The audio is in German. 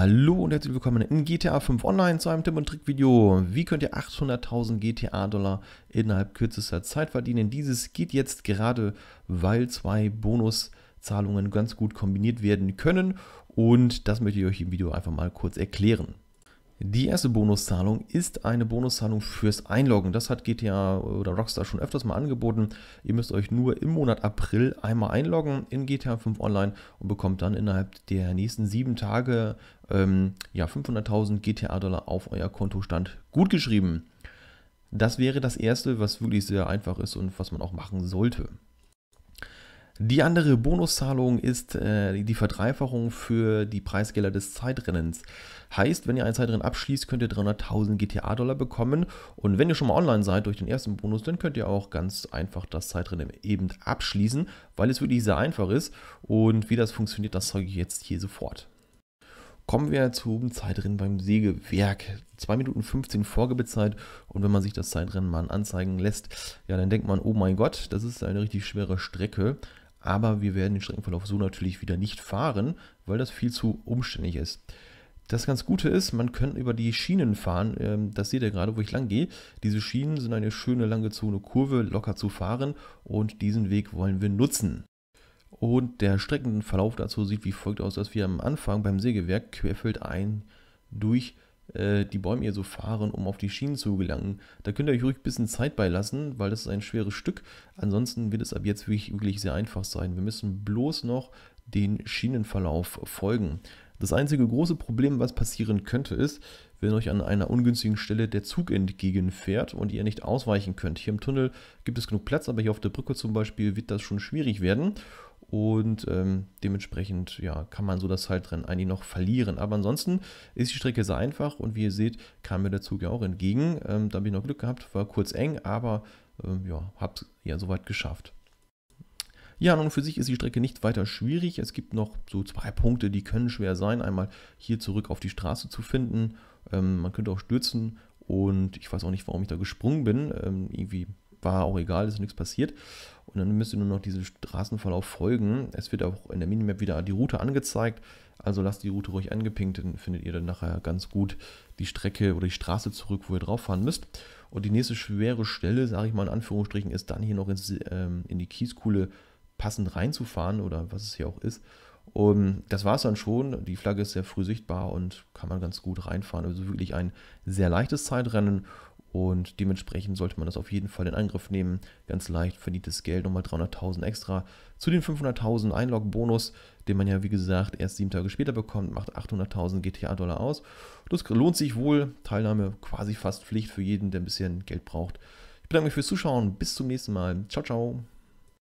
Hallo und herzlich willkommen in GTA 5 Online zu einem Tipp und Trick Video. Wie könnt ihr 800.000 GTA Dollar innerhalb kürzester Zeit verdienen? Dieses geht jetzt gerade, weil zwei Bonuszahlungen ganz gut kombiniert werden können und das möchte ich euch im Video einfach mal kurz erklären. Die erste Bonuszahlung ist eine Bonuszahlung fürs Einloggen. Das hat GTA oder Rockstar schon öfters mal angeboten. Ihr müsst euch nur im Monat April einmal einloggen in GTA 5 Online und bekommt dann innerhalb der nächsten sieben Tage ähm, ja, 500.000 GTA-Dollar auf euer Kontostand gutgeschrieben. Das wäre das Erste, was wirklich sehr einfach ist und was man auch machen sollte. Die andere Bonuszahlung ist äh, die Verdreifachung für die Preisgelder des Zeitrennens. Heißt, wenn ihr ein Zeitrennen abschließt, könnt ihr 300.000 GTA-Dollar bekommen. Und wenn ihr schon mal online seid durch den ersten Bonus, dann könnt ihr auch ganz einfach das Zeitrennen eben abschließen, weil es wirklich sehr einfach ist. Und wie das funktioniert, das zeige ich jetzt hier sofort. Kommen wir zum Zeitrennen beim Sägewerk. 2 Minuten 15 Vorgebezeit und wenn man sich das Zeitrennen mal anzeigen lässt, ja, dann denkt man, oh mein Gott, das ist eine richtig schwere Strecke aber wir werden den Streckenverlauf so natürlich wieder nicht fahren, weil das viel zu umständlich ist. Das ganz Gute ist, man kann über die Schienen fahren. Ähm, das seht ihr gerade, wo ich lang gehe. Diese Schienen sind eine schöne langgezogene Kurve, locker zu fahren und diesen Weg wollen wir nutzen. Und der Streckenverlauf dazu sieht wie folgt aus, dass wir am Anfang beim Sägewerk querfeld ein durch äh, die Bäume hier so fahren, um auf die Schienen zu gelangen. Da könnt ihr euch ruhig ein bisschen Zeit beilassen, weil das ist ein schweres Stück. Ansonsten wird es ab jetzt wirklich, wirklich sehr einfach sein. Wir müssen bloß noch den Schienenverlauf folgen. Das einzige große Problem, was passieren könnte, ist, wenn euch an einer ungünstigen Stelle der Zug entgegenfährt und ihr nicht ausweichen könnt. Hier im Tunnel gibt es genug Platz, aber hier auf der Brücke zum Beispiel wird das schon schwierig werden und ähm, dementsprechend ja, kann man so das Zeitrennen halt eigentlich noch verlieren. Aber ansonsten ist die Strecke sehr einfach und wie ihr seht, kam mir der Zug ja auch entgegen. Ähm, da habe ich noch Glück gehabt, war kurz eng, aber ähm, ja, habe es ja soweit geschafft. Ja, und für sich ist die Strecke nicht weiter schwierig. Es gibt noch so zwei Punkte, die können schwer sein. Einmal hier zurück auf die Straße zu finden. Ähm, man könnte auch stürzen und ich weiß auch nicht, warum ich da gesprungen bin. Ähm, irgendwie war auch egal, ist nichts passiert. Und dann müsst ihr nur noch diesem Straßenverlauf folgen. Es wird auch in der Minimap wieder die Route angezeigt. Also lasst die Route ruhig angepinkt, dann findet ihr dann nachher ganz gut die Strecke oder die Straße zurück, wo ihr drauf fahren müsst. Und die nächste schwere Stelle, sage ich mal in Anführungsstrichen, ist dann hier noch ins, ähm, in die Kieskuhle passend reinzufahren oder was es hier auch ist. Und das war es dann schon. Die Flagge ist sehr früh sichtbar und kann man ganz gut reinfahren. Also wirklich ein sehr leichtes Zeitrennen und dementsprechend sollte man das auf jeden Fall in Angriff nehmen. Ganz leicht verdientes Geld, nochmal 300.000 extra. Zu den 500.000 Einlog-Bonus, den man ja wie gesagt erst sieben Tage später bekommt, macht 800.000 GTA-Dollar aus. Das lohnt sich wohl. Teilnahme quasi fast Pflicht für jeden, der ein bisschen Geld braucht. Ich bedanke mich fürs Zuschauen. Bis zum nächsten Mal. Ciao, ciao.